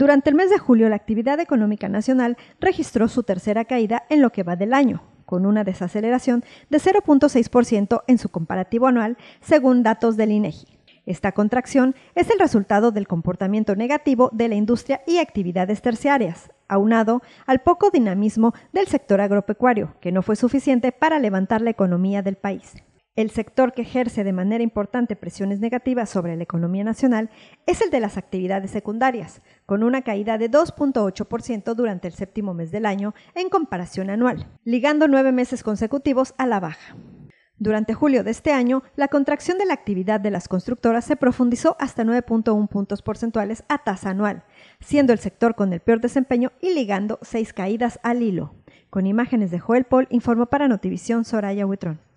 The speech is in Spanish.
Durante el mes de julio, la actividad económica nacional registró su tercera caída en lo que va del año, con una desaceleración de 0.6% en su comparativo anual, según datos del INEGI. Esta contracción es el resultado del comportamiento negativo de la industria y actividades terciarias, aunado al poco dinamismo del sector agropecuario, que no fue suficiente para levantar la economía del país. El sector que ejerce de manera importante presiones negativas sobre la economía nacional es el de las actividades secundarias, con una caída de 2.8% durante el séptimo mes del año en comparación anual, ligando nueve meses consecutivos a la baja. Durante julio de este año, la contracción de la actividad de las constructoras se profundizó hasta 9.1 puntos porcentuales a tasa anual, siendo el sector con el peor desempeño y ligando seis caídas al hilo. Con imágenes de Joel Paul, informó para Notivisión Soraya Huitrón.